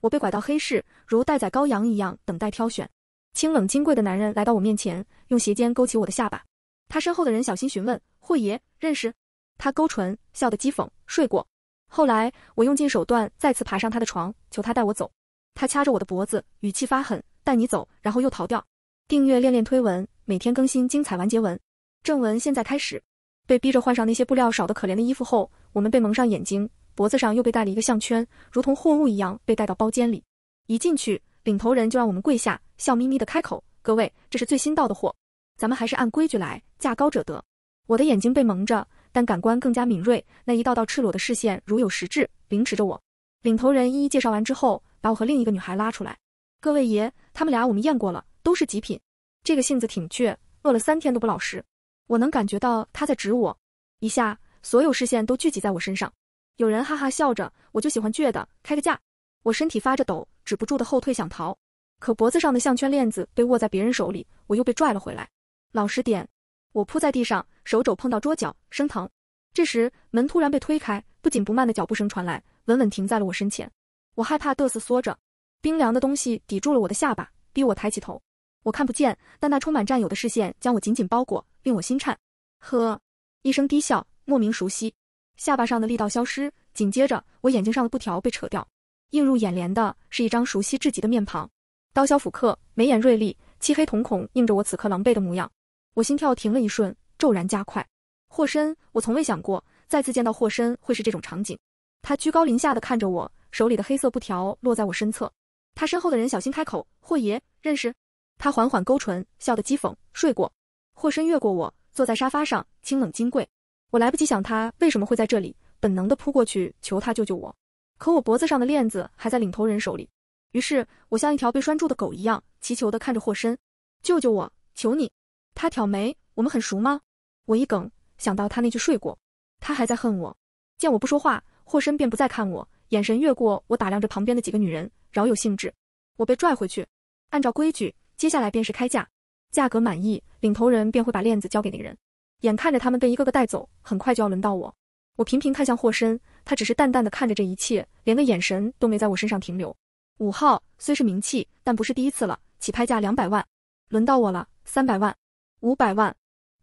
我被拐到黑市，如待宰羔羊一样等待挑选。清冷金贵的男人来到我面前，用鞋尖勾起我的下巴。他身后的人小心询问：“霍爷认识？”他勾唇，笑得讥讽：“睡过。”后来，我用尽手段再次爬上他的床，求他带我走。他掐着我的脖子，语气发狠：“带你走。”然后又逃掉。订阅恋恋推文，每天更新精彩完结文。正文现在开始。被逼着换上那些布料少得可怜的衣服后，我们被蒙上眼睛。脖子上又被戴了一个项圈，如同货物一样被带到包间里。一进去，领头人就让我们跪下，笑眯眯的开口：“各位，这是最新到的货，咱们还是按规矩来，价高者得。”我的眼睛被蒙着，但感官更加敏锐。那一道道赤裸的视线如有实质，凌迟着我。领头人一一介绍完之后，把我和另一个女孩拉出来：“各位爷，他们俩我们验过了，都是极品。这个性子挺倔，饿了三天都不老实。我能感觉到他在指我。一下，所有视线都聚集在我身上。”有人哈哈笑着，我就喜欢倔的，开个价。我身体发着抖，止不住的后退想逃，可脖子上的项圈链子被握在别人手里，我又被拽了回来。老实点！我扑在地上，手肘碰到桌角，生疼。这时门突然被推开，不紧不慢的脚步声传来，稳稳停在了我身前。我害怕得瑟缩着，冰凉的东西抵住了我的下巴，逼我抬起头。我看不见，但那充满战友的视线将我紧紧包裹，令我心颤。呵，一声低笑，莫名熟悉。下巴上的力道消失，紧接着我眼睛上的布条被扯掉，映入眼帘的是一张熟悉至极的面庞。刀削斧刻，眉眼锐利，漆黑瞳孔映着我此刻狼狈的模样。我心跳停了一瞬，骤然加快。霍深，我从未想过再次见到霍深会是这种场景。他居高临下的看着我，手里的黑色布条落在我身侧。他身后的人小心开口：“霍爷认识？”他缓缓勾唇，笑得讥讽：“睡过。”霍深越过我，坐在沙发上，清冷金贵。我来不及想他为什么会在这里，本能的扑过去求他救救我，可我脖子上的链子还在领头人手里。于是，我像一条被拴住的狗一样，祈求的看着霍深，救救我，求你。他挑眉，我们很熟吗？我一梗，想到他那句睡过，他还在恨我。见我不说话，霍深便不再看我，眼神越过我，打量着旁边的几个女人，饶有兴致。我被拽回去，按照规矩，接下来便是开价，价格满意，领头人便会把链子交给那个人。眼看着他们被一个个带走，很快就要轮到我。我频频看向霍深，他只是淡淡的看着这一切，连个眼神都没在我身上停留。五号虽是名气，但不是第一次了，起拍价两百万。轮到我了，三百万，五百万，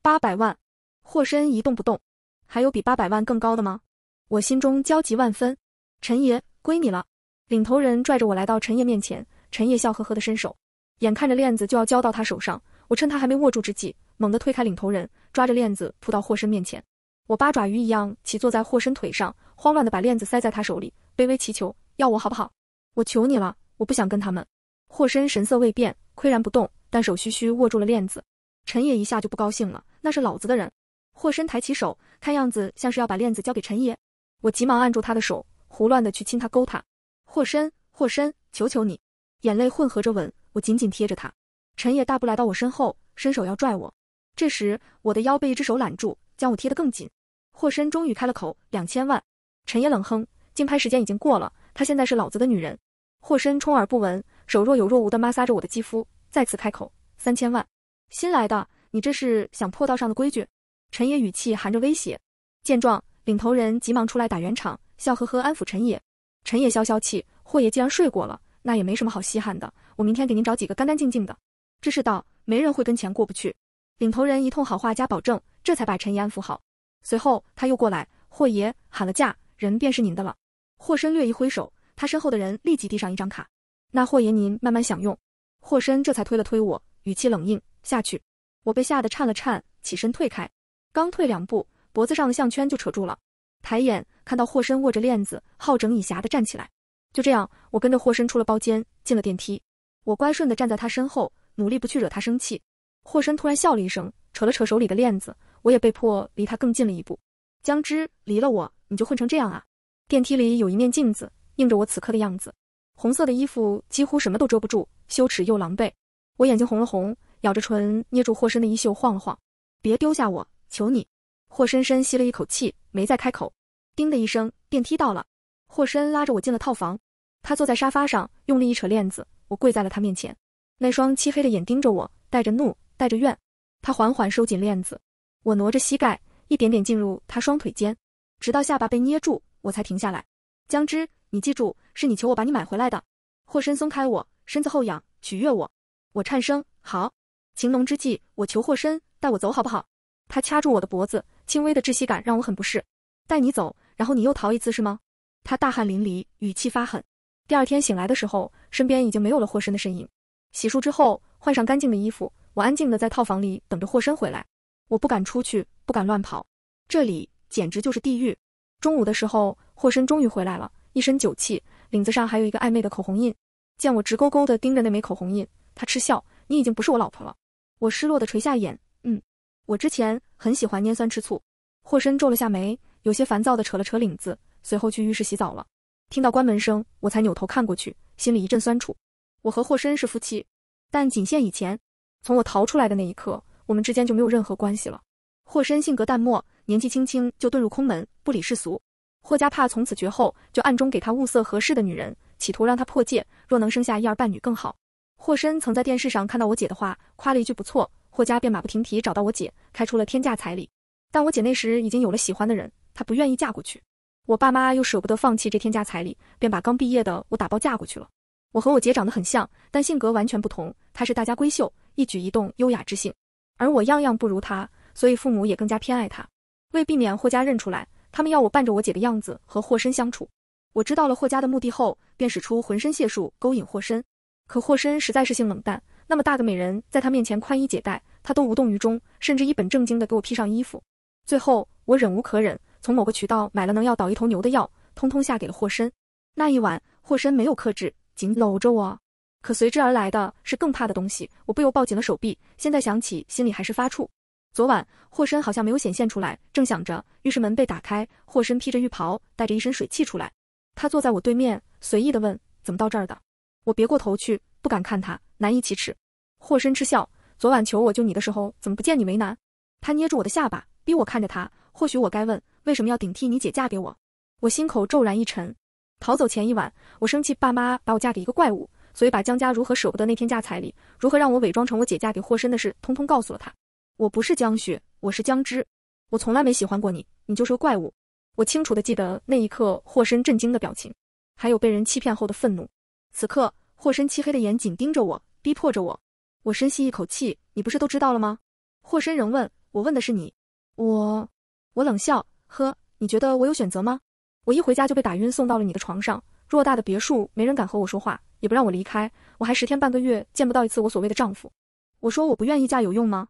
八百万。霍深一动不动。还有比八百万更高的吗？我心中焦急万分。陈爷，归你了。领头人拽着我来到陈爷面前，陈爷笑呵呵的伸手，眼看着链子就要交到他手上，我趁他还没握住之际。猛地推开领头人，抓着链子扑到霍深面前。我八爪鱼一样骑坐在霍深腿上，慌乱地把链子塞在他手里，卑微祈求：“要我好不好？我求你了，我不想跟他们。”霍深神色未变，岿然不动，但手虚虚握住了链子。陈野一下就不高兴了：“那是老子的人。”霍深抬起手，看样子像是要把链子交给陈野。我急忙按住他的手，胡乱地去亲他勾他。霍深，霍深，求求你！眼泪混合着吻，我紧紧贴着他。陈野大步来到我身后，伸手要拽我。这时，我的腰被一只手揽住，将我贴得更紧。霍深终于开了口，两千万。陈野冷哼，竞拍时间已经过了，她现在是老子的女人。霍深充耳不闻，手若有若无的摩挲着我的肌肤，再次开口，三千万。新来的，你这是想破道上的规矩？陈野语气含着威胁。见状，领头人急忙出来打圆场，笑呵呵安抚陈野。陈野消消气，霍爷既然睡过了，那也没什么好稀罕的，我明天给您找几个干干净净的。这世道，没人会跟钱过不去。领头人一通好话加保证，这才把陈怡安抚好。随后他又过来，霍爷喊了价，人便是您的了。霍深略一挥手，他身后的人立即递上一张卡。那霍爷您慢慢享用。霍深这才推了推我，语气冷硬下去。我被吓得颤了颤，起身退开。刚退两步，脖子上的项圈就扯住了。抬眼看到霍深握着链子，好整以暇地站起来。就这样，我跟着霍深出了包间，进了电梯。我乖顺地站在他身后，努力不去惹他生气。霍深突然笑了一声，扯了扯手里的链子，我也被迫离他更近了一步。江之离了我，你就混成这样啊！电梯里有一面镜子，映着我此刻的样子，红色的衣服几乎什么都遮不住，羞耻又狼狈。我眼睛红了红，咬着唇，捏住霍深的衣袖晃了晃，别丢下我，求你。霍深深吸了一口气，没再开口。叮的一声，电梯到了。霍深拉着我进了套房，他坐在沙发上，用力一扯链子，我跪在了他面前，那双漆黑的眼盯着我，带着怒。带着怨，他缓缓收紧链子，我挪着膝盖，一点点进入他双腿间，直到下巴被捏住，我才停下来。江之，你记住，是你求我把你买回来的。霍深松开我，身子后仰，取悦我。我颤声：“好。”情浓之际，我求霍深带我走，好不好？他掐住我的脖子，轻微的窒息感让我很不适。带你走，然后你又逃一次是吗？他大汗淋漓，语气发狠。第二天醒来的时候，身边已经没有了霍深的身影。洗漱之后，换上干净的衣服。我安静的在套房里等着霍深回来，我不敢出去，不敢乱跑，这里简直就是地狱。中午的时候，霍深终于回来了，一身酒气，领子上还有一个暧昧的口红印。见我直勾勾的盯着那枚口红印，他嗤笑：“你已经不是我老婆了。”我失落的垂下眼，嗯，我之前很喜欢拈酸吃醋。霍深皱了下眉，有些烦躁的扯了扯领子，随后去浴室洗澡了。听到关门声，我才扭头看过去，心里一阵酸楚。我和霍深是夫妻，但仅限以前。从我逃出来的那一刻，我们之间就没有任何关系了。霍深性格淡漠，年纪轻轻就遁入空门，不理世俗。霍家怕从此绝后，就暗中给他物色合适的女人，企图让他破戒。若能生下一儿半女更好。霍深曾在电视上看到我姐的话，夸了一句不错，霍家便马不停蹄找到我姐，开出了天价彩礼。但我姐那时已经有了喜欢的人，她不愿意嫁过去。我爸妈又舍不得放弃这天价彩礼，便把刚毕业的我打包嫁过去了。我和我姐长得很像，但性格完全不同。她是大家闺秀，一举一动优雅知性，而我样样不如她，所以父母也更加偏爱她。为避免霍家认出来，他们要我扮着我姐的样子和霍深相处。我知道了霍家的目的后，便使出浑身解数勾引霍深。可霍深实在是性冷淡，那么大个美人在他面前宽衣解带，他都无动于衷，甚至一本正经的给我披上衣服。最后我忍无可忍，从某个渠道买了能要倒一头牛的药，通通下给了霍深。那一晚，霍深没有克制。紧搂着我，可随之而来的是更怕的东西，我不由抱紧了手臂。现在想起，心里还是发怵。昨晚霍深好像没有显现出来，正想着，浴室门被打开，霍深披着浴袍，带着一身水气出来。他坐在我对面，随意的问：“怎么到这儿的？”我别过头去，不敢看他，难以启齿。霍深嗤笑：“昨晚求我救你的时候，怎么不见你为难？”他捏住我的下巴，逼我看着他。或许我该问，为什么要顶替你姐嫁给我？我心口骤然一沉。逃走前一晚，我生气爸妈把我嫁给一个怪物，所以把江家如何舍不得那天嫁彩礼，如何让我伪装成我姐嫁给霍深的事，通通告诉了他。我不是江雪，我是江之，我从来没喜欢过你，你就是个怪物。我清楚的记得那一刻霍深震惊的表情，还有被人欺骗后的愤怒。此刻霍深漆黑的眼紧盯着我，逼迫着我。我深吸一口气，你不是都知道了吗？霍深仍问我，问的是你。我，我冷笑，呵，你觉得我有选择吗？我一回家就被打晕，送到了你的床上。偌大的别墅，没人敢和我说话，也不让我离开。我还十天半个月见不到一次我所谓的丈夫。我说我不愿意嫁有用吗？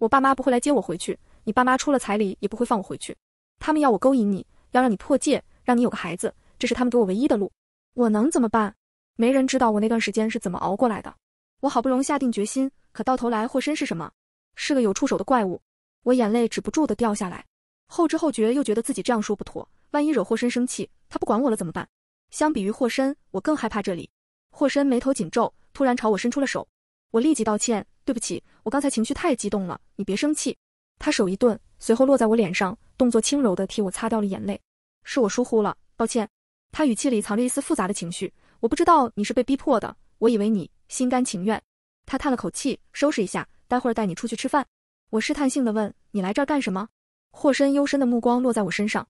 我爸妈不会来接我回去，你爸妈出了彩礼也不会放我回去。他们要我勾引你，要让你破戒，让你有个孩子，这是他们给我唯一的路。我能怎么办？没人知道我那段时间是怎么熬过来的。我好不容易下定决心，可到头来祸身是什么？是个有触手的怪物。我眼泪止不住的掉下来，后知后觉又觉得自己这样说不妥。万一惹霍深生气，他不管我了怎么办？相比于霍深，我更害怕这里。霍深眉头紧皱，突然朝我伸出了手，我立即道歉：“对不起，我刚才情绪太激动了，你别生气。”他手一顿，随后落在我脸上，动作轻柔的替我擦掉了眼泪。是我疏忽了，抱歉。他语气里藏着一丝复杂的情绪，我不知道你是被逼迫的，我以为你心甘情愿。他叹了口气，收拾一下，待会儿带你出去吃饭。我试探性的问：“你来这儿干什么？”霍深幽深的目光落在我身上。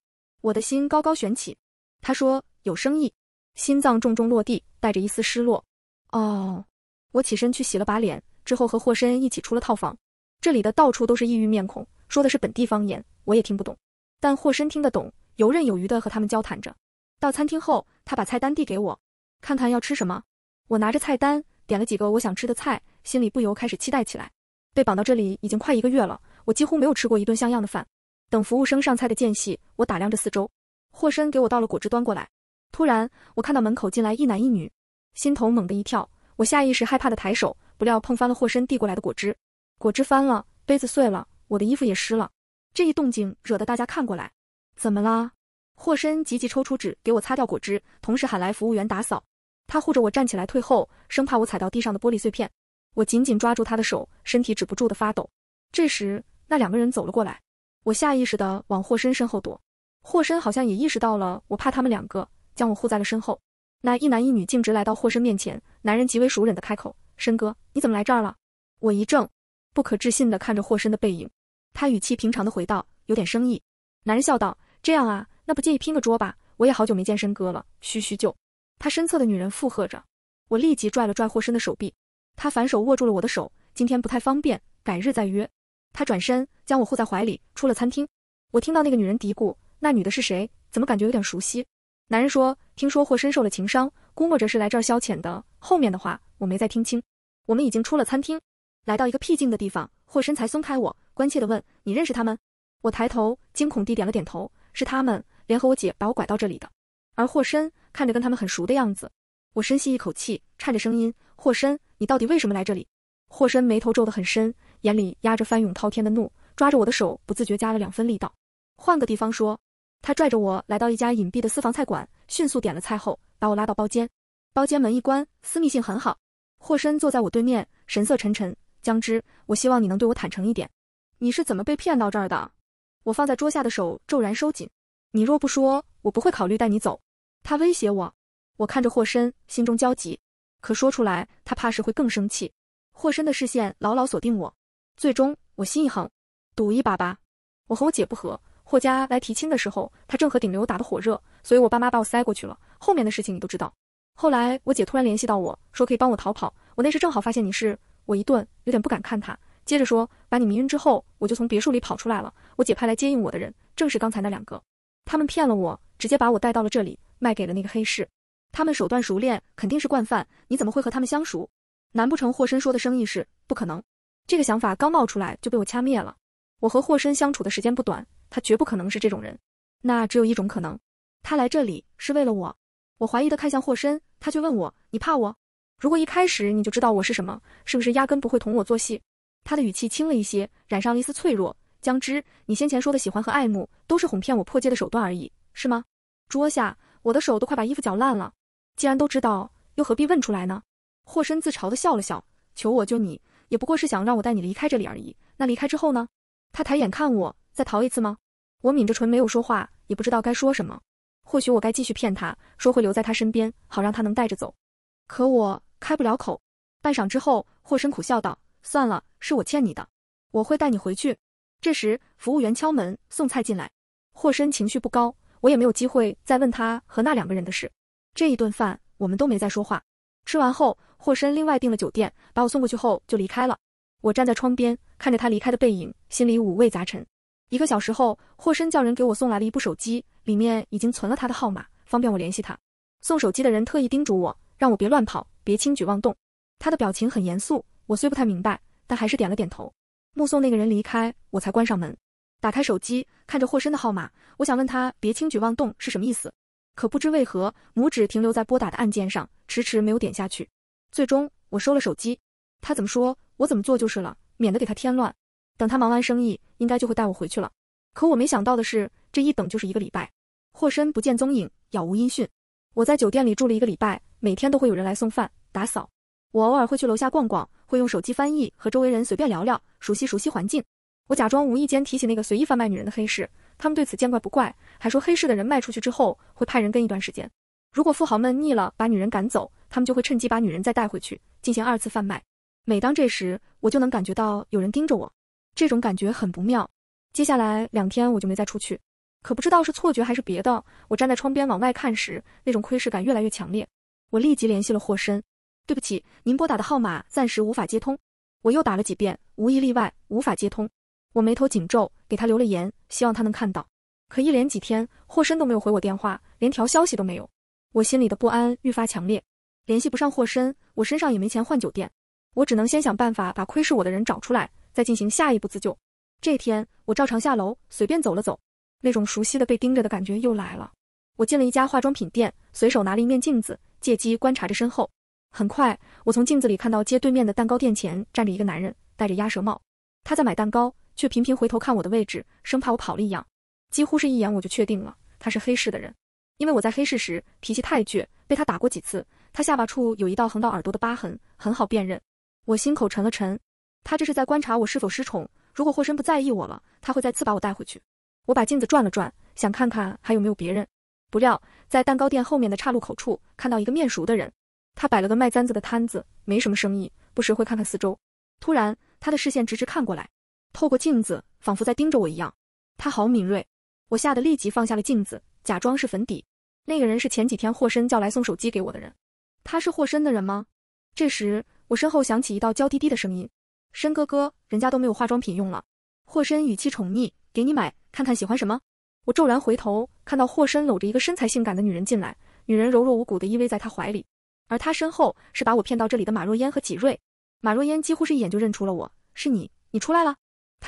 我的心高高悬起，他说有生意，心脏重重落地，带着一丝失落。哦，我起身去洗了把脸，之后和霍深一起出了套房。这里的到处都是异域面孔，说的是本地方言，我也听不懂，但霍深听得懂，游刃有余的和他们交谈着。到餐厅后，他把菜单递给我，看看要吃什么。我拿着菜单点了几个我想吃的菜，心里不由开始期待起来。被绑到这里已经快一个月了，我几乎没有吃过一顿像样的饭。等服务生上菜的间隙，我打量着四周，霍深给我倒了果汁端过来。突然，我看到门口进来一男一女，心头猛地一跳，我下意识害怕的抬手，不料碰翻了霍深递过来的果汁，果汁翻了，杯子碎了，我的衣服也湿了。这一动静惹得大家看过来，怎么啦？霍深急急抽出纸给我擦掉果汁，同时喊来服务员打扫。他护着我站起来退后，生怕我踩到地上的玻璃碎片。我紧紧抓住他的手，身体止不住的发抖。这时，那两个人走了过来。我下意识的往霍深身后躲，霍深好像也意识到了，我怕他们两个，将我护在了身后。那一男一女径直来到霍深面前，男人极为熟稔的开口：“深哥，你怎么来这儿了？”我一怔，不可置信的看着霍深的背影，他语气平常的回道：“有点生意。”男人笑道：“这样啊，那不介意拼个桌吧？我也好久没见深哥了，叙叙旧。”他身侧的女人附和着，我立即拽了拽霍深的手臂，他反手握住了我的手：“今天不太方便，改日再约。”他转身将我护在怀里，出了餐厅。我听到那个女人嘀咕：“那女的是谁？怎么感觉有点熟悉？”男人说：“听说霍深受了情伤，估摸着是来这儿消遣的。”后面的话我没再听清。我们已经出了餐厅，来到一个僻静的地方，霍深才松开我，关切地问：“你认识他们？”我抬头，惊恐地点了点头：“是他们联合我姐把我拐到这里的。”而霍深看着跟他们很熟的样子，我深吸一口气，颤着声音：“霍深，你到底为什么来这里？”霍深眉头皱得很深。眼里压着翻涌滔天的怒，抓着我的手不自觉加了两分力道。换个地方说，他拽着我来到一家隐蔽的私房菜馆，迅速点了菜后，把我拉到包间。包间门一关，私密性很好。霍深坐在我对面，神色沉沉。江之，我希望你能对我坦诚一点。你是怎么被骗到这儿的？我放在桌下的手骤然收紧。你若不说，我不会考虑带你走。他威胁我。我看着霍深，心中焦急，可说出来，他怕是会更生气。霍深的视线牢牢锁定我。最终我心一横，赌一把吧。我和我姐不和，霍家来提亲的时候，她正和顶流打得火热，所以我爸妈把我塞过去了。后面的事情你都知道。后来我姐突然联系到我，说可以帮我逃跑。我那时正好发现你是我一顿，有点不敢看他，接着说把你迷晕之后，我就从别墅里跑出来了。我姐派来接应我的人，正是刚才那两个。他们骗了我，直接把我带到了这里，卖给了那个黑市。他们手段熟练，肯定是惯犯。你怎么会和他们相熟？难不成霍深说的生意是不可能？这个想法刚冒出来就被我掐灭了。我和霍深相处的时间不短，他绝不可能是这种人。那只有一种可能，他来这里是为了我。我怀疑的看向霍深，他却问我：“你怕我？如果一开始你就知道我是什么，是不是压根不会同我做戏？”他的语气轻了一些，染上了一丝脆弱：“江之，你先前说的喜欢和爱慕，都是哄骗我破戒的手段而已，是吗？”桌下，我的手都快把衣服绞烂了。既然都知道，又何必问出来呢？霍深自嘲的笑了笑：“求我救你。”也不过是想让我带你离开这里而已。那离开之后呢？他抬眼看我，再逃一次吗？我抿着唇没有说话，也不知道该说什么。或许我该继续骗他，说会留在他身边，好让他能带着走。可我开不了口。半晌之后，霍深苦笑道：“算了，是我欠你的，我会带你回去。”这时，服务员敲门送菜进来。霍深情绪不高，我也没有机会再问他和那两个人的事。这一顿饭，我们都没再说话。吃完后，霍深另外订了酒店，把我送过去后就离开了。我站在窗边，看着他离开的背影，心里五味杂陈。一个小时后，霍深叫人给我送来了一部手机，里面已经存了他的号码，方便我联系他。送手机的人特意叮嘱我，让我别乱跑，别轻举妄动。他的表情很严肃，我虽不太明白，但还是点了点头。目送那个人离开，我才关上门，打开手机，看着霍深的号码，我想问他别轻举妄动是什么意思。可不知为何，拇指停留在拨打的按键上，迟迟没有点下去。最终，我收了手机。他怎么说，我怎么做就是了，免得给他添乱。等他忙完生意，应该就会带我回去了。可我没想到的是，这一等就是一个礼拜，霍深不见踪影，杳无音讯。我在酒店里住了一个礼拜，每天都会有人来送饭、打扫。我偶尔会去楼下逛逛，会用手机翻译和周围人随便聊聊，熟悉熟悉环境。我假装无意间提起那个随意贩卖女人的黑市。他们对此见怪不怪，还说黑市的人卖出去之后会派人跟一段时间。如果富豪们腻了，把女人赶走，他们就会趁机把女人再带回去进行二次贩卖。每当这时，我就能感觉到有人盯着我，这种感觉很不妙。接下来两天我就没再出去，可不知道是错觉还是别的，我站在窗边往外看时，那种窥视感越来越强烈。我立即联系了霍深，对不起，您拨打的号码暂时无法接通。我又打了几遍，无一例外无法接通。我眉头紧皱，给他留了言，希望他能看到。可一连几天，霍深都没有回我电话，连条消息都没有。我心里的不安愈发强烈。联系不上霍深，我身上也没钱换酒店，我只能先想办法把窥视我的人找出来，再进行下一步自救。这天，我照常下楼，随便走了走，那种熟悉的被盯着的感觉又来了。我进了一家化妆品店，随手拿了一面镜子，借机观察着身后。很快，我从镜子里看到街对面的蛋糕店前站着一个男人，戴着鸭舌帽，他在买蛋糕。却频频回头看我的位置，生怕我跑了一样。几乎是一眼，我就确定了他是黑市的人，因为我在黑市时脾气太倔，被他打过几次。他下巴处有一道横到耳朵的疤痕，很好辨认。我心口沉了沉，他这是在观察我是否失宠。如果霍深不在意我了，他会再次把我带回去。我把镜子转了转，想看看还有没有别人。不料，在蛋糕店后面的岔路口处，看到一个面熟的人。他摆了个卖簪子的摊子，没什么生意，不时会看看四周。突然，他的视线直直看过来。透过镜子，仿佛在盯着我一样，他好敏锐，我吓得立即放下了镜子，假装是粉底。那个人是前几天霍深叫来送手机给我的人，他是霍深的人吗？这时，我身后响起一道娇滴滴的声音：“深哥哥，人家都没有化妆品用了。”霍深语气宠溺：“给你买，看看喜欢什么。”我骤然回头，看到霍深搂着一个身材性感的女人进来，女人柔弱无骨的依偎在他怀里，而他身后是把我骗到这里的马若烟和纪睿。马若烟几乎是一眼就认出了我：“是你，你出来了。”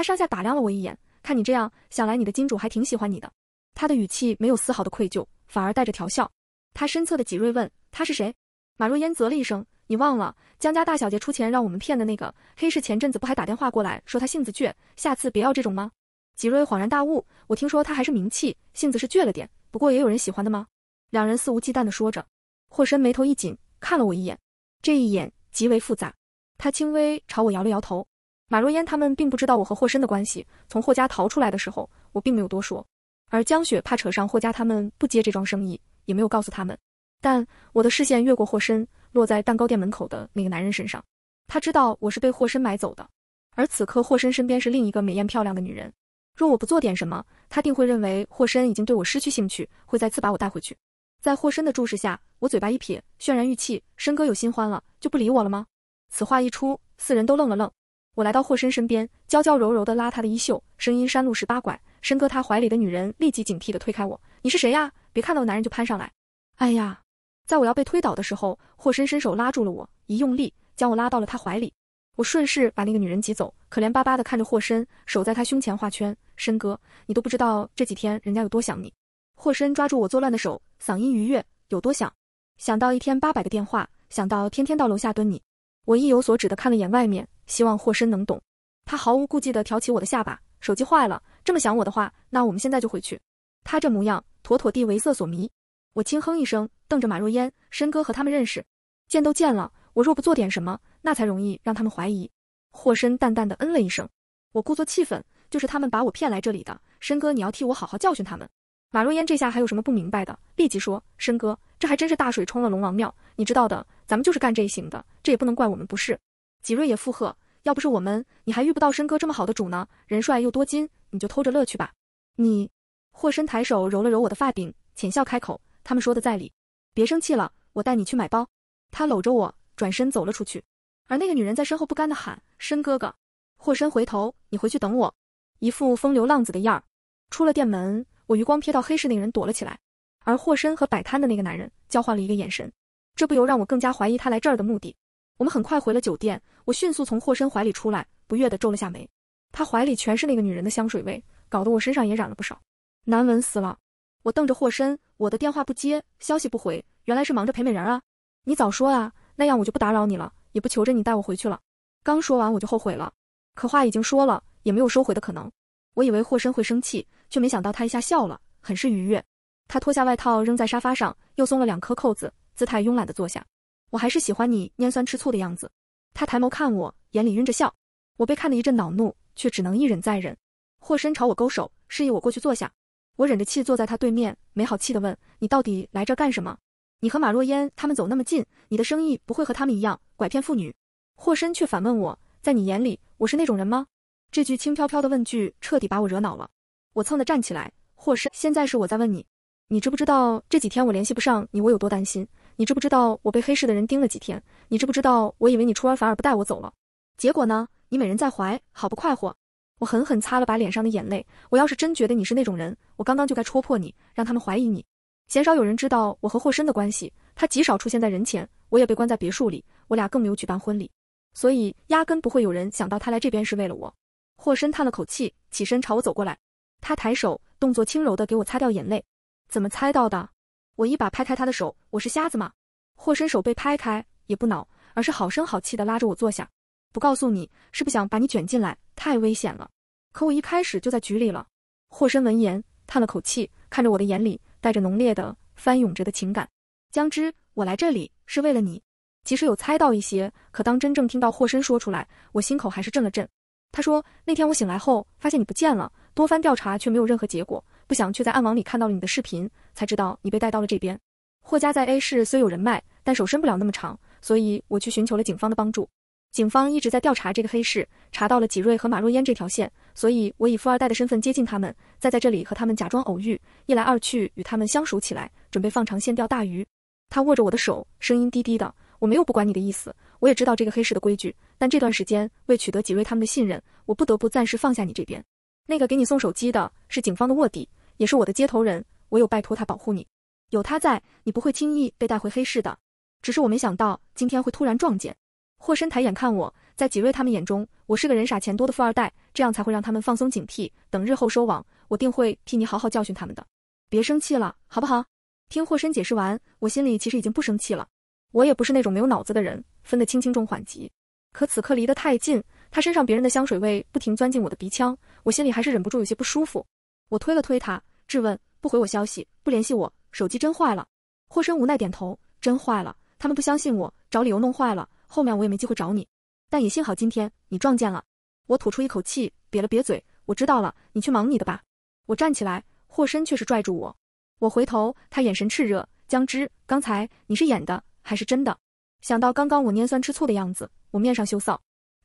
他上下打量了我一眼，看你这样，想来你的金主还挺喜欢你的。他的语气没有丝毫的愧疚，反而带着调笑。他身侧的纪瑞问他是谁？马若烟啧了一声，你忘了江家大小姐出钱让我们骗的那个黑市？前阵子不还打电话过来说他性子倔，下次别要这种吗？纪瑞恍然大悟，我听说他还是名气，性子是倔了点，不过也有人喜欢的吗？两人肆无忌惮地说着，霍深眉头一紧，看了我一眼，这一眼极为复杂，他轻微朝我摇了摇头。马若烟他们并不知道我和霍深的关系。从霍家逃出来的时候，我并没有多说。而江雪怕扯上霍家，他们不接这桩生意，也没有告诉他们。但我的视线越过霍深，落在蛋糕店门口的那个男人身上。他知道我是被霍深买走的。而此刻霍深身边是另一个美艳漂亮的女人。若我不做点什么，他定会认为霍深已经对我失去兴趣，会再次把我带回去。在霍深的注视下，我嘴巴一撇，渲然欲气。深哥有新欢了，就不理我了吗？此话一出，四人都愣了愣。我来到霍深身边，娇娇柔柔地拉他的衣袖，声音山路十八拐。深哥，他怀里的女人立即警惕地推开我：“你是谁呀？别看到男人就攀上来！”哎呀，在我要被推倒的时候，霍深伸手拉住了我，一用力将我拉到了他怀里。我顺势把那个女人挤走，可怜巴巴地看着霍深，手在他胸前画圈：“深哥，你都不知道这几天人家有多想你。”霍深抓住我作乱的手，嗓音愉悦：“有多想？想到一天八百个电话，想到天天到楼下蹲你。”我意有所指的看了眼外面，希望霍深能懂。他毫无顾忌地挑起我的下巴，手机坏了，这么想我的话，那我们现在就回去。他这模样，妥妥地为色所迷。我轻哼一声，瞪着马若烟，深哥和他们认识，见都见了，我若不做点什么，那才容易让他们怀疑。霍深淡淡的嗯了一声，我故作气愤，就是他们把我骗来这里的，深哥你要替我好好教训他们。马若烟这下还有什么不明白的，立即说，深哥这还真是大水冲了龙王庙，你知道的。咱们就是干这一行的，这也不能怪我们不是。吉瑞也附和，要不是我们，你还遇不到申哥这么好的主呢，人帅又多金，你就偷着乐去吧。你，霍深抬手揉了揉我的发顶，浅笑开口，他们说的在理，别生气了，我带你去买包。他搂着我，转身走了出去，而那个女人在身后不甘的喊，申哥哥。霍深回头，你回去等我，一副风流浪子的样儿。出了店门，我余光瞥到黑市那个人躲了起来，而霍深和摆摊的那个男人交换了一个眼神。这不由让我更加怀疑他来这儿的目的。我们很快回了酒店，我迅速从霍深怀里出来，不悦地皱了下眉。他怀里全是那个女人的香水味，搞得我身上也染了不少，难闻死了。我瞪着霍深，我的电话不接，消息不回，原来是忙着陪美人啊！你早说啊，那样我就不打扰你了，也不求着你带我回去了。刚说完我就后悔了，可话已经说了，也没有收回的可能。我以为霍深会生气，却没想到他一下笑了，很是愉悦。他脱下外套扔在沙发上，又松了两颗扣子。姿态慵懒的坐下，我还是喜欢你蔫酸吃醋的样子。他抬眸看我，眼里晕着笑。我被看得一阵恼怒，却只能一忍再忍。霍深朝我勾手，示意我过去坐下。我忍着气坐在他对面，没好气的问：“你到底来这干什么？你和马若烟他们走那么近，你的生意不会和他们一样拐骗妇女？”霍深却反问我：“在你眼里，我是那种人吗？”这句轻飘飘的问句彻底把我惹恼了。我蹭的站起来，霍深，现在是我在问你，你知不知道这几天我联系不上你，我有多担心？你知不知道我被黑市的人盯了几天？你知不知道我以为你出尔反尔不带我走了，结果呢？你美人在怀，好不快活。我狠狠擦了把脸上的眼泪。我要是真觉得你是那种人，我刚刚就该戳破你，让他们怀疑你。鲜少有人知道我和霍深的关系，他极少出现在人前，我也被关在别墅里，我俩更没有举办婚礼，所以压根不会有人想到他来这边是为了我。霍深叹了口气，起身朝我走过来，他抬手，动作轻柔地给我擦掉眼泪。怎么猜到的？我一把拍开他的手，我是瞎子吗？霍深手被拍开也不恼，而是好声好气的拉着我坐下，不告诉你是不想把你卷进来，太危险了。可我一开始就在局里了。霍深闻言叹了口气，看着我的眼里带着浓烈的翻涌着的情感。江之，我来这里是为了你。其实有猜到一些，可当真正听到霍深说出来，我心口还是震了震。他说那天我醒来后发现你不见了。多番调查却没有任何结果，不想却在暗网里看到了你的视频，才知道你被带到了这边。霍家在 A 市虽有人脉，但手伸不了那么长，所以我去寻求了警方的帮助。警方一直在调查这个黑市，查到了吉瑞和马若烟这条线，所以我以富二代的身份接近他们，再在这里和他们假装偶遇，一来二去与他们相熟起来，准备放长线钓大鱼。他握着我的手，声音低低的：“我没有不管你的意思，我也知道这个黑市的规矩，但这段时间为取得吉瑞他们的信任，我不得不暂时放下你这边。”那个给你送手机的是警方的卧底，也是我的接头人，我有拜托他保护你，有他在，你不会轻易被带回黑市的。只是我没想到今天会突然撞见。霍深抬眼看我，在几瑞他们眼中，我是个人傻钱多的富二代，这样才会让他们放松警惕，等日后收网，我定会替你好好教训他们的。别生气了，好不好？听霍深解释完，我心里其实已经不生气了，我也不是那种没有脑子的人，分得清轻重缓急，可此刻离得太近。他身上别人的香水味不停钻进我的鼻腔，我心里还是忍不住有些不舒服。我推了推他，质问：不回我消息，不联系我，手机真坏了。霍深无奈点头，真坏了。他们不相信我，找理由弄坏了。后面我也没机会找你，但也幸好今天你撞见了。我吐出一口气，瘪了瘪嘴，我知道了，你去忙你的吧。我站起来，霍深却是拽住我。我回头，他眼神炽热。江之，刚才你是演的还是真的？想到刚刚我拈酸吃醋的样子，我面上羞臊。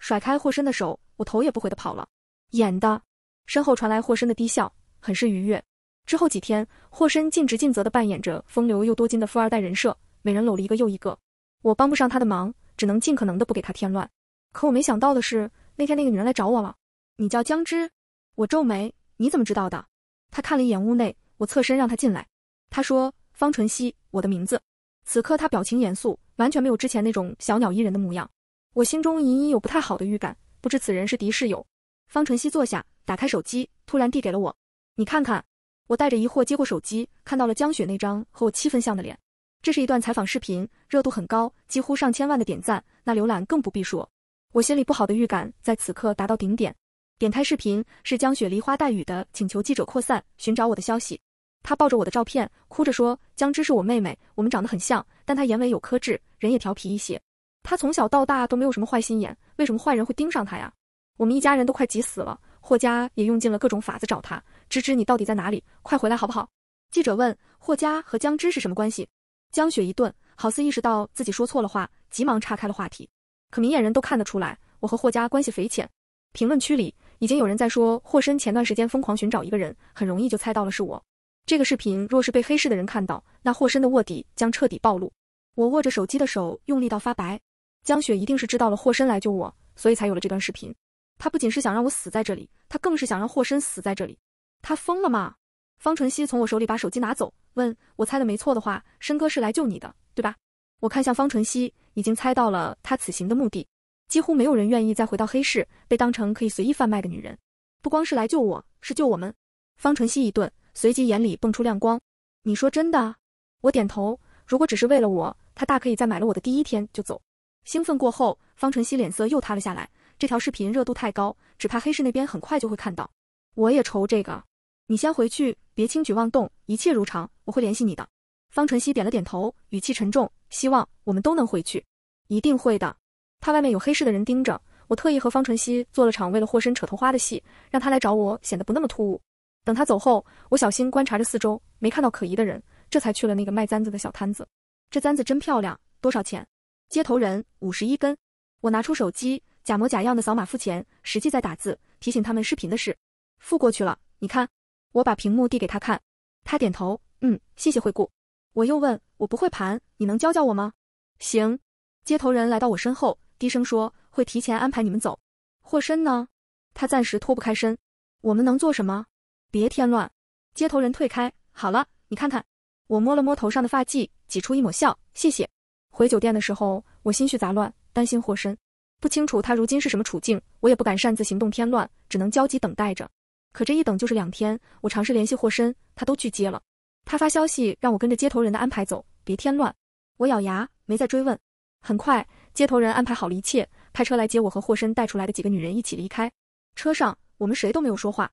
甩开霍深的手，我头也不回的跑了。演的，身后传来霍深的低笑，很是愉悦。之后几天，霍深尽职尽责的扮演着风流又多金的富二代人设，每人搂了一个又一个。我帮不上他的忙，只能尽可能的不给他添乱。可我没想到的是，那天那个女人来找我了。你叫江之？我皱眉，你怎么知道的？他看了一眼屋内，我侧身让他进来。他说：“方纯熙，我的名字。”此刻他表情严肃，完全没有之前那种小鸟依人的模样。我心中隐隐有不太好的预感，不知此人是敌是友。方晨曦坐下，打开手机，突然递给了我：“你看看。”我带着疑惑接过手机，看到了江雪那张和我七分像的脸。这是一段采访视频，热度很高，几乎上千万的点赞，那浏览更不必说。我心里不好的预感在此刻达到顶点。点开视频，是江雪梨花带雨的请求记者扩散，寻找我的消息。她抱着我的照片，哭着说：“江之是我妹妹，我们长得很像，但她眼尾有颗痣，人也调皮一些。”他从小到大都没有什么坏心眼，为什么坏人会盯上他呀？我们一家人都快急死了，霍家也用尽了各种法子找他。芝芝，你到底在哪里？快回来好不好？记者问。霍家和江芝是什么关系？江雪一顿，好似意识到自己说错了话，急忙岔开了话题。可明眼人都看得出来，我和霍家关系匪浅。评论区里已经有人在说，霍深前段时间疯狂寻找一个人，很容易就猜到了是我。这个视频若是被黑市的人看到，那霍深的卧底将彻底暴露。我握着手机的手用力到发白。江雪一定是知道了霍深来救我，所以才有了这段视频。他不仅是想让我死在这里，他更是想让霍深死在这里。他疯了吗？方纯熙从我手里把手机拿走，问我：“猜的没错的话，申哥是来救你的，对吧？”我看向方纯熙，已经猜到了他此行的目的。几乎没有人愿意再回到黑市，被当成可以随意贩卖的女人。不光是来救我，是救我们。方纯熙一顿，随即眼里蹦出亮光。你说真的？我点头。如果只是为了我，他大可以在买了我的第一天就走。兴奋过后，方晨曦脸色又塌了下来。这条视频热度太高，只怕黑市那边很快就会看到。我也愁这个，你先回去，别轻举妄动，一切如常，我会联系你的。方晨曦点了点头，语气沉重：“希望我们都能回去，一定会的。”怕外面有黑市的人盯着，我特意和方晨曦做了场为了霍身扯头花的戏，让他来找我显得不那么突兀。等他走后，我小心观察着四周，没看到可疑的人，这才去了那个卖簪子的小摊子。这簪子真漂亮，多少钱？接头人五十一根，我拿出手机，假模假样的扫码付钱，实际在打字提醒他们视频的事。付过去了，你看，我把屏幕递给他看，他点头，嗯，谢谢惠顾。我又问，我不会盘，你能教教我吗？行，接头人来到我身后，低声说，会提前安排你们走。霍深呢？他暂时脱不开身，我们能做什么？别添乱。接头人退开，好了，你看看。我摸了摸头上的发髻，挤出一抹笑，谢谢。回酒店的时候，我心绪杂乱，担心霍深，不清楚他如今是什么处境，我也不敢擅自行动添乱，只能焦急等待着。可这一等就是两天，我尝试联系霍深，他都拒接了。他发消息让我跟着接头人的安排走，别添乱。我咬牙没再追问。很快，接头人安排好了一切，派车来接我和霍深带出来的几个女人一起离开。车上我们谁都没有说话，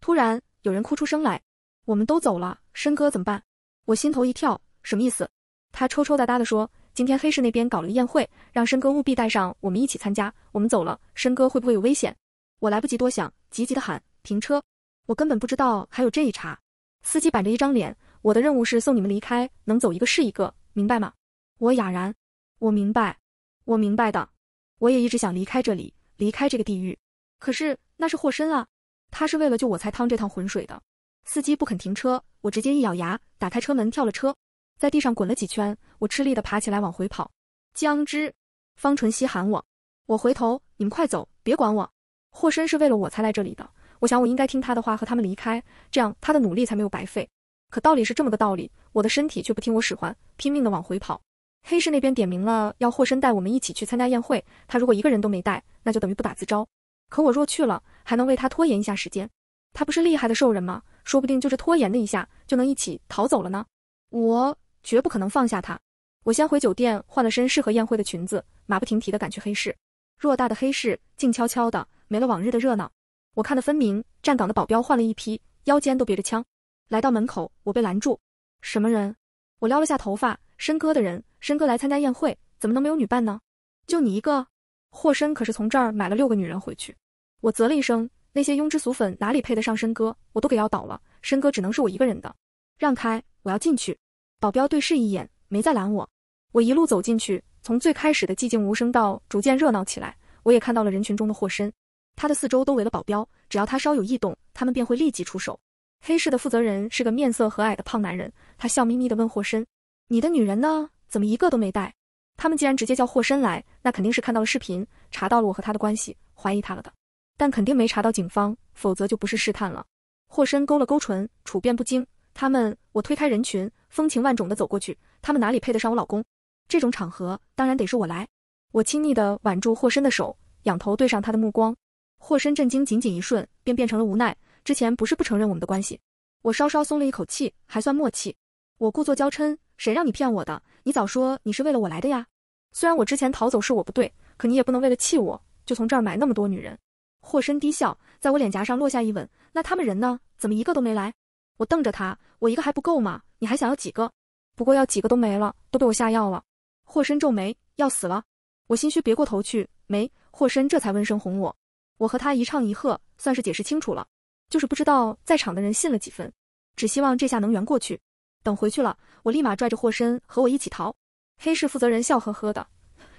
突然有人哭出声来。我们都走了，申哥怎么办？我心头一跳，什么意思？他抽抽搭搭地说。今天黑市那边搞了个宴会，让申哥务必带上我们一起参加。我们走了，申哥会不会有危险？我来不及多想，急急的喊停车。我根本不知道还有这一茬。司机板着一张脸，我的任务是送你们离开，能走一个是一个，明白吗？我哑然，我明白，我明白的。我也一直想离开这里，离开这个地狱。可是那是霍深啊，他是为了救我才趟这趟浑水的。司机不肯停车，我直接一咬牙，打开车门跳了车。在地上滚了几圈，我吃力地爬起来往回跑。江之，方纯熙喊我，我回头。你们快走，别管我。霍深是为了我才来这里的，我想我应该听他的话和他们离开，这样他的努力才没有白费。可道理是这么个道理，我的身体却不听我使唤，拼命地往回跑。黑市那边点名了，要霍深带我们一起去参加宴会。他如果一个人都没带，那就等于不打自招。可我若去了，还能为他拖延一下时间。他不是厉害的兽人吗？说不定就是拖延的一下，就能一起逃走了呢。我。绝不可能放下他。我先回酒店换了身适合宴会的裙子，马不停蹄的赶去黑市。偌大的黑市静悄悄的，没了往日的热闹。我看得分明，站岗的保镖换了一批，腰间都别着枪。来到门口，我被拦住。什么人？我撩了下头发，申哥的人。申哥来参加宴会，怎么能没有女伴呢？就你一个？霍申可是从这儿买了六个女人回去。我啧了一声，那些庸脂俗粉哪里配得上申哥？我都给要倒了。申哥只能是我一个人的。让开，我要进去。保镖对视一眼，没再拦我。我一路走进去，从最开始的寂静无声到逐渐热闹起来。我也看到了人群中的霍深，他的四周都围了保镖，只要他稍有异动，他们便会立即出手。黑市的负责人是个面色和蔼的胖男人，他笑眯眯地问霍深：“你的女人呢？怎么一个都没带？”他们既然直接叫霍深来，那肯定是看到了视频，查到了我和他的关系，怀疑他了的。但肯定没查到警方，否则就不是试探了。霍深勾了勾唇，处变不惊。他们，我推开人群，风情万种的走过去。他们哪里配得上我老公？这种场合当然得是我来。我亲昵的挽住霍深的手，仰头对上他的目光。霍深震惊，仅仅一瞬便变成了无奈。之前不是不承认我们的关系？我稍稍松了一口气，还算默契。我故作娇嗔：“谁让你骗我的？你早说你是为了我来的呀！”虽然我之前逃走是我不对，可你也不能为了气我就从这儿买那么多女人。霍深低笑，在我脸颊上落下一吻。那他们人呢？怎么一个都没来？我瞪着他。我一个还不够吗？你还想要几个？不过要几个都没了，都被我下药了。霍深皱眉，要死了。我心虚，别过头去。没。霍深这才温声哄我。我和他一唱一和，算是解释清楚了。就是不知道在场的人信了几分。只希望这下能圆过去。等回去了，我立马拽着霍深和我一起逃。黑市负责人笑呵呵的，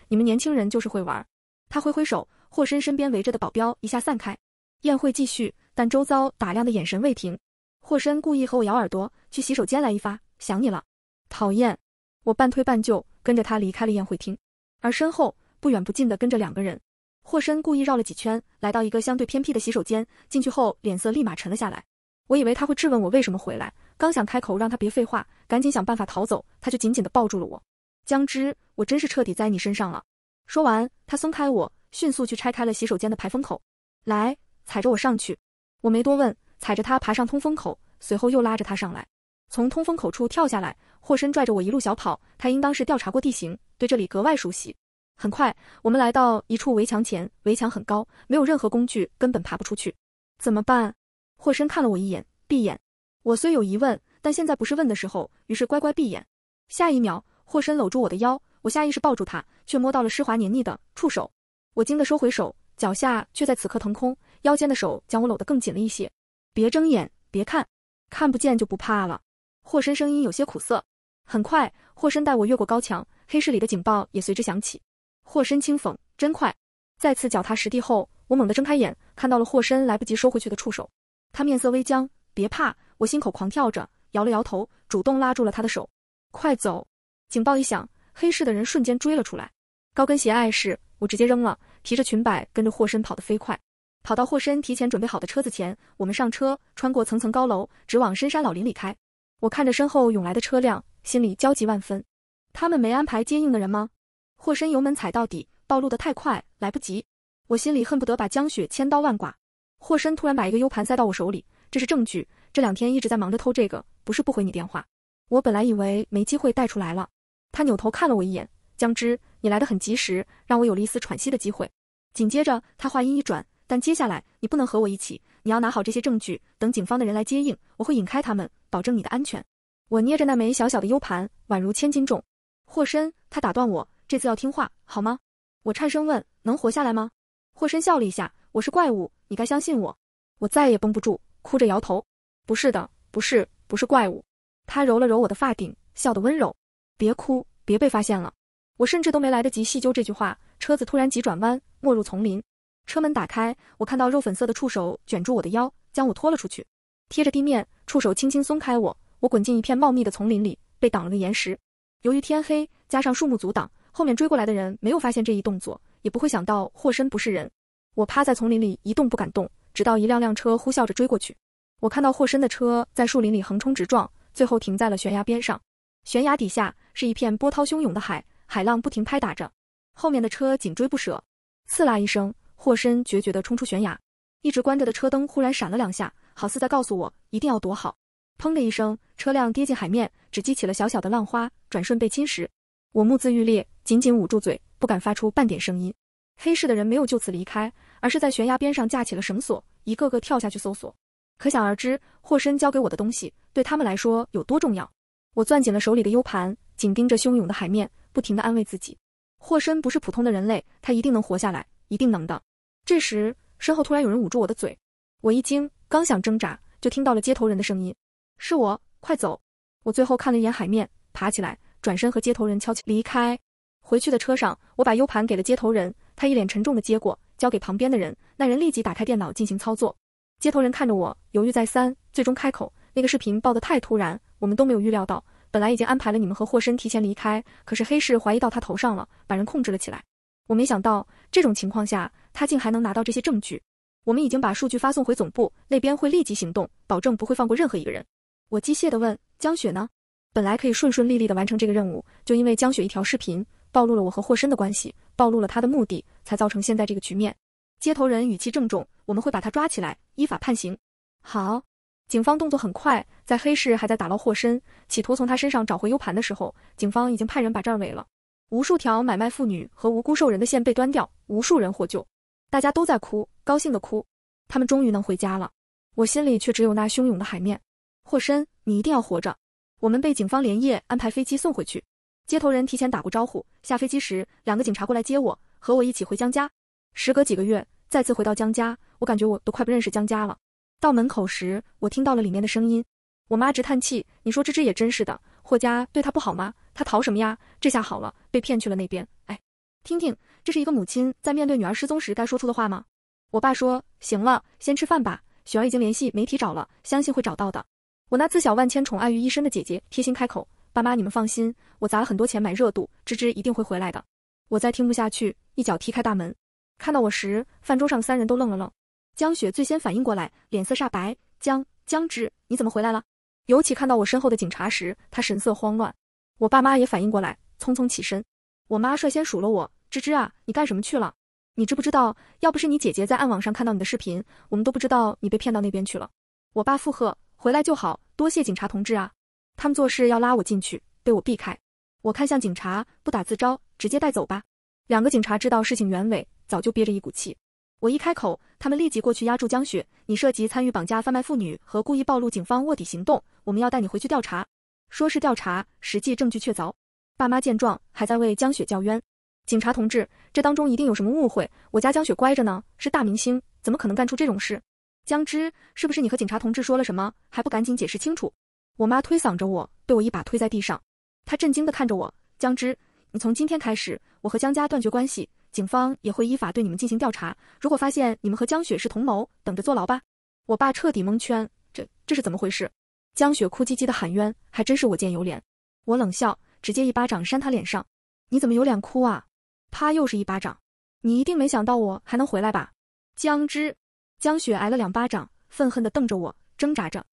你们年轻人就是会玩。他挥挥手，霍深身边围着的保镖一下散开。宴会继续，但周遭打量的眼神未停。霍深故意和我咬耳朵，去洗手间来一发，想你了，讨厌！我半推半就跟着他离开了宴会厅，而身后不远不近的跟着两个人。霍深故意绕了几圈，来到一个相对偏僻的洗手间，进去后脸色立马沉了下来。我以为他会质问我为什么回来，刚想开口让他别废话，赶紧想办法逃走，他就紧紧的抱住了我。江之，我真是彻底栽你身上了。说完，他松开我，迅速去拆开了洗手间的排风口，来，踩着我上去。我没多问。踩着他爬上通风口，随后又拉着他上来，从通风口处跳下来。霍深拽着我一路小跑，他应当是调查过地形，对这里格外熟悉。很快，我们来到一处围墙前，围墙很高，没有任何工具，根本爬不出去。怎么办？霍深看了我一眼，闭眼。我虽有疑问，但现在不是问的时候，于是乖乖闭眼。下一秒，霍深搂住我的腰，我下意识抱住他，却摸到了湿滑黏腻的触手。我惊得收回手，脚下却在此刻腾空，腰间的手将我搂得更紧了一些。别睁眼，别看，看不见就不怕了。霍深声音有些苦涩。很快，霍深带我越过高墙，黑市里的警报也随之响起。霍深轻讽：“真快。”再次脚踏实地后，我猛地睁开眼，看到了霍深来不及收回去的触手。他面色微僵。别怕，我心口狂跳着，摇了摇头，主动拉住了他的手。快走！警报一响，黑市的人瞬间追了出来。高跟鞋碍事，我直接扔了，提着裙摆跟着霍深跑得飞快。跑到霍深提前准备好的车子前，我们上车，穿过层层高楼，直往深山老林里开。我看着身后涌来的车辆，心里焦急万分。他们没安排接应的人吗？霍深油门踩到底，暴露的太快，来不及。我心里恨不得把江雪千刀万剐。霍深突然把一个 U 盘塞到我手里，这是证据。这两天一直在忙着偷这个，不是不回你电话。我本来以为没机会带出来了。他扭头看了我一眼，江之，你来的很及时，让我有了一丝喘息的机会。紧接着，他话音一转。但接下来你不能和我一起，你要拿好这些证据，等警方的人来接应，我会引开他们，保证你的安全。我捏着那枚小小的 U 盘，宛如千斤重。霍深，他打断我，这次要听话，好吗？我颤声问，能活下来吗？霍深笑了一下，我是怪物，你该相信我。我再也绷不住，哭着摇头，不是的，不是，不是怪物。他揉了揉我的发顶，笑得温柔，别哭，别被发现了。我甚至都没来得及细究这句话，车子突然急转弯，没入丛林。车门打开，我看到肉粉色的触手卷住我的腰，将我拖了出去，贴着地面，触手轻轻松开我，我滚进一片茂密的丛林里，被挡了个岩石。由于天黑，加上树木阻挡，后面追过来的人没有发现这一动作，也不会想到霍深不是人。我趴在丛林里一动不敢动，直到一辆辆车呼啸着追过去，我看到霍深的车在树林里横冲直撞，最后停在了悬崖边上。悬崖底下是一片波涛汹涌的海，海浪不停拍打着，后面的车紧追不舍。刺啦一声。霍深决绝地冲出悬崖，一直关着的车灯忽然闪了两下，好似在告诉我一定要躲好。砰的一声，车辆跌进海面，只激起了小小的浪花，转瞬被侵蚀。我目眦欲裂，紧紧捂住嘴，不敢发出半点声音。黑市的人没有就此离开，而是在悬崖边上架起了绳索，一个个跳下去搜索。可想而知，霍深交给我的东西对他们来说有多重要。我攥紧了手里的 U 盘，紧盯着汹涌的海面，不停地安慰自己：霍深不是普通的人类，他一定能活下来，一定能的。这时，身后突然有人捂住我的嘴，我一惊，刚想挣扎，就听到了接头人的声音：“是我，快走！”我最后看了一眼海面，爬起来，转身和接头人悄悄离开。回去的车上，我把 U 盘给了接头人，他一脸沉重的接过，交给旁边的人，那人立即打开电脑进行操作。接头人看着我，犹豫再三，最终开口：“那个视频爆得太突然，我们都没有预料到。本来已经安排了你们和霍申提前离开，可是黑市怀疑到他头上了，把人控制了起来。”我没想到这种情况下，他竟还能拿到这些证据。我们已经把数据发送回总部，那边会立即行动，保证不会放过任何一个人。我机械的问：“江雪呢？”本来可以顺顺利利的完成这个任务，就因为江雪一条视频暴露了我和霍深的关系，暴露了他的目的，才造成现在这个局面。接头人语气郑重：“我们会把他抓起来，依法判刑。”好，警方动作很快，在黑市还在打捞霍深，企图从他身上找回 U 盘的时候，警方已经派人把这儿围了。无数条买卖妇女和无辜受人的线被端掉，无数人获救，大家都在哭，高兴的哭，他们终于能回家了。我心里却只有那汹涌的海面。霍深，你一定要活着。我们被警方连夜安排飞机送回去，接头人提前打过招呼。下飞机时，两个警察过来接我，和我一起回江家。时隔几个月，再次回到江家，我感觉我都快不认识江家了。到门口时，我听到了里面的声音，我妈直叹气，你说芝芝也真是的，霍家对她不好吗？他逃什么呀？这下好了，被骗去了那边。哎，听听，这是一个母亲在面对女儿失踪时该说出的话吗？我爸说，行了，先吃饭吧。雪儿已经联系媒体找了，相信会找到的。我那自小万千宠爱于一身的姐姐，贴心开口，爸妈你们放心，我砸了很多钱买热度，芝芝一定会回来的。我再听不下去，一脚踢开大门。看到我时，饭桌上三人都愣了愣。江雪最先反应过来，脸色煞白。江江芝，你怎么回来了？尤其看到我身后的警察时，她神色慌乱。我爸妈也反应过来，匆匆起身。我妈率先数落我：“芝芝啊，你干什么去了？你知不知道，要不是你姐姐在暗网上看到你的视频，我们都不知道你被骗到那边去了。”我爸附和：“回来就好，多谢警察同志啊。”他们做事要拉我进去，被我避开。我看向警察，不打自招，直接带走吧。两个警察知道事情原委，早就憋着一股气。我一开口，他们立即过去压住江雪：“你涉及参与绑架贩卖妇女和故意暴露警方卧底行动，我们要带你回去调查。”说是调查，实际证据确凿。爸妈见状，还在为江雪叫冤。警察同志，这当中一定有什么误会。我家江雪乖着呢，是大明星，怎么可能干出这种事？江之，是不是你和警察同志说了什么？还不赶紧解释清楚！我妈推搡着我，被我一把推在地上。她震惊地看着我，江之，你从今天开始，我和江家断绝关系。警方也会依法对你们进行调查，如果发现你们和江雪是同谋，等着坐牢吧。我爸彻底蒙圈，这这是怎么回事？江雪哭唧唧的喊冤，还真是我见犹怜。我冷笑，直接一巴掌扇她脸上，你怎么有脸哭啊？啪，又是一巴掌。你一定没想到我还能回来吧？江之，江雪挨了两巴掌，愤恨的瞪着我，挣扎着。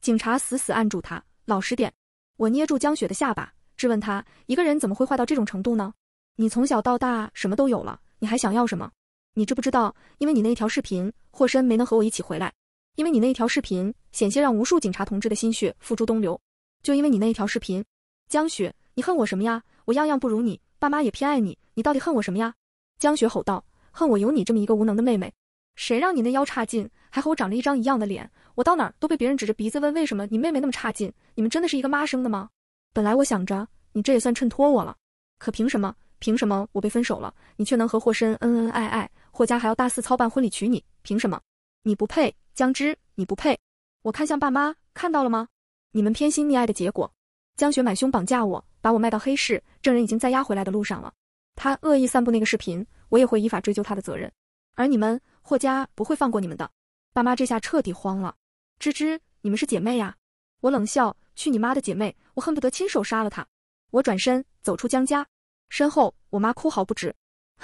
警察死死按住她，老实点。我捏住江雪的下巴，质问她：一个人怎么会坏到这种程度呢？你从小到大什么都有了，你还想要什么？你知不知道，因为你那一条视频，霍深没能和我一起回来。因为你那一条视频，险些让无数警察同志的心血付诸东流。就因为你那一条视频，江雪，你恨我什么呀？我样样不如你，爸妈也偏爱你，你到底恨我什么呀？江雪吼道：“恨我有你这么一个无能的妹妹，谁让你那腰差劲，还和我长着一张一样的脸？我到哪儿都被别人指着鼻子问为什么你妹妹那么差劲？你们真的是一个妈生的吗？”本来我想着你这也算衬托我了，可凭什么？凭什么我被分手了，你却能和霍深恩恩爱爱，霍家还要大肆操办婚礼娶你？凭什么？你不配，江之，你不配。我看向爸妈，看到了吗？你们偏心溺爱的结果。江雪买凶绑架我，把我卖到黑市，证人已经在押回来的路上了。他恶意散布那个视频，我也会依法追究他的责任。而你们霍家不会放过你们的。爸妈这下彻底慌了。芝芝，你们是姐妹呀？我冷笑，去你妈的姐妹！我恨不得亲手杀了她。我转身走出江家，身后我妈哭嚎不止。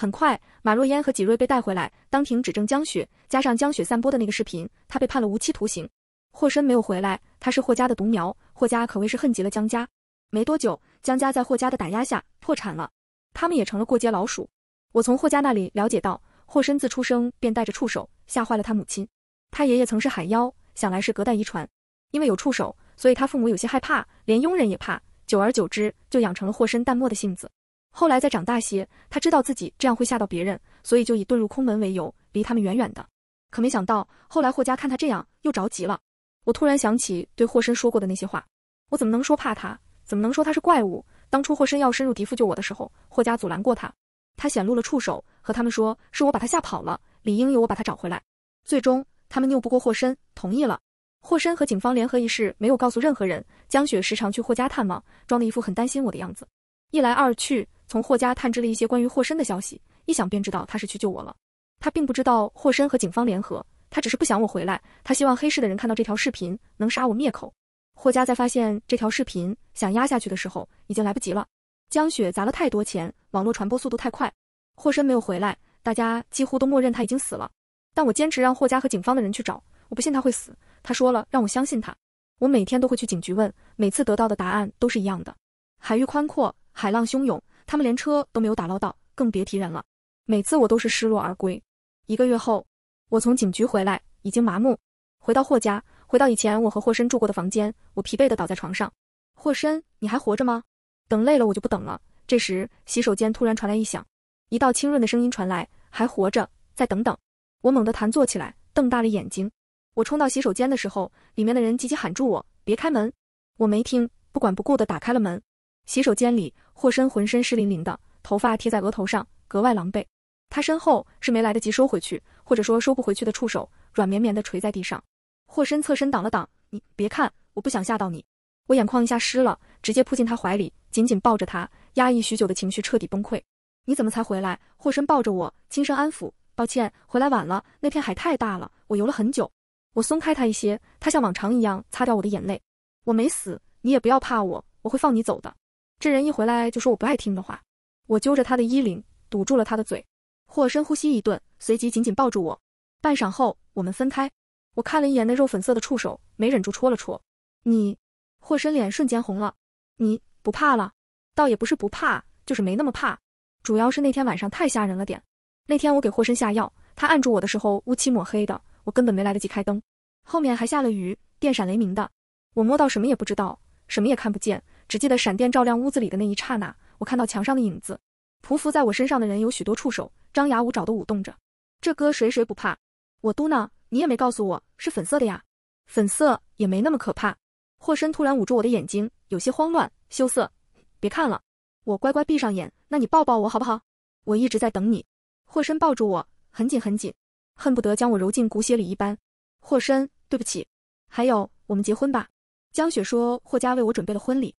很快，马若烟和几瑞被带回来，当庭指证江雪。加上江雪散播的那个视频，他被判了无期徒刑。霍深没有回来，他是霍家的独苗，霍家可谓是恨极了江家。没多久，江家在霍家的打压下破产了，他们也成了过街老鼠。我从霍家那里了解到，霍深自出生便带着触手，吓坏了他母亲。他爷爷曾是海妖，想来是隔代遗传。因为有触手，所以他父母有些害怕，连佣人也怕。久而久之，就养成了霍深淡漠的性子。后来再长大些，他知道自己这样会吓到别人，所以就以遁入空门为由，离他们远远的。可没想到，后来霍家看他这样，又着急了。我突然想起对霍深说过的那些话，我怎么能说怕他？怎么能说他是怪物？当初霍深要深入敌腹救我的时候，霍家阻拦过他，他显露了触手，和他们说是我把他吓跑了，理应由我把他找回来。最终，他们拗不过霍深，同意了。霍深和警方联合一事没有告诉任何人。江雪时常去霍家探望，装的一副很担心我的样子。一来二去。从霍家探知了一些关于霍深的消息，一想便知道他是去救我了。他并不知道霍深和警方联合，他只是不想我回来。他希望黑市的人看到这条视频，能杀我灭口。霍家在发现这条视频，想压下去的时候，已经来不及了。江雪砸了太多钱，网络传播速度太快。霍深没有回来，大家几乎都默认他已经死了。但我坚持让霍家和警方的人去找，我不信他会死。他说了让我相信他。我每天都会去警局问，每次得到的答案都是一样的。海域宽阔，海浪汹涌。他们连车都没有打捞到，更别提人了。每次我都是失落而归。一个月后，我从警局回来，已经麻木。回到霍家，回到以前我和霍深住过的房间，我疲惫地倒在床上。霍深，你还活着吗？等累了，我就不等了。这时，洗手间突然传来一响，一道清润的声音传来：“还活着，再等等。”我猛地弹坐起来，瞪大了眼睛。我冲到洗手间的时候，里面的人急急喊住我：“别开门！”我没听，不管不顾地打开了门。洗手间里。霍深浑身湿淋淋的，头发贴在额头上，格外狼狈。他身后是没来得及收回去，或者说收不回去的触手，软绵绵的垂在地上。霍深侧身挡了挡，你别看，我不想吓到你。我眼眶一下湿了，直接扑进他怀里，紧紧抱着他，压抑许久的情绪彻底崩溃。你怎么才回来？霍深抱着我，轻声安抚，抱歉，回来晚了。那片海太大了，我游了很久。我松开他一些，他像往常一样擦掉我的眼泪。我没死，你也不要怕我，我会放你走的。这人一回来就说我不爱听的话，我揪着他的衣领堵住了他的嘴。霍深呼吸一顿，随即紧紧抱住我。半晌后，我们分开。我看了一眼那肉粉色的触手，没忍住戳了戳你。霍深脸瞬间红了。你不怕了？倒也不是不怕，就是没那么怕。主要是那天晚上太吓人了点。那天我给霍深下药，他按住我的时候乌漆抹黑的，我根本没来得及开灯。后面还下了雨，电闪雷鸣的，我摸到什么也不知道，什么也看不见。只记得闪电照亮屋子里的那一刹那，我看到墙上的影子，匍匐在我身上的人有许多触手，张牙舞爪的舞动着。这歌谁谁不怕？我嘟囔，你也没告诉我是粉色的呀，粉色也没那么可怕。霍深突然捂住我的眼睛，有些慌乱，羞涩，别看了。我乖乖闭上眼。那你抱抱我好不好？我一直在等你。霍深抱住我，很紧很紧，恨不得将我揉进骨血里一般。霍深，对不起，还有，我们结婚吧。江雪说，霍家为我准备了婚礼。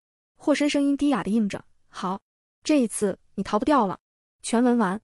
霍深声音低哑的应着：“好，这一次你逃不掉了。”全文完。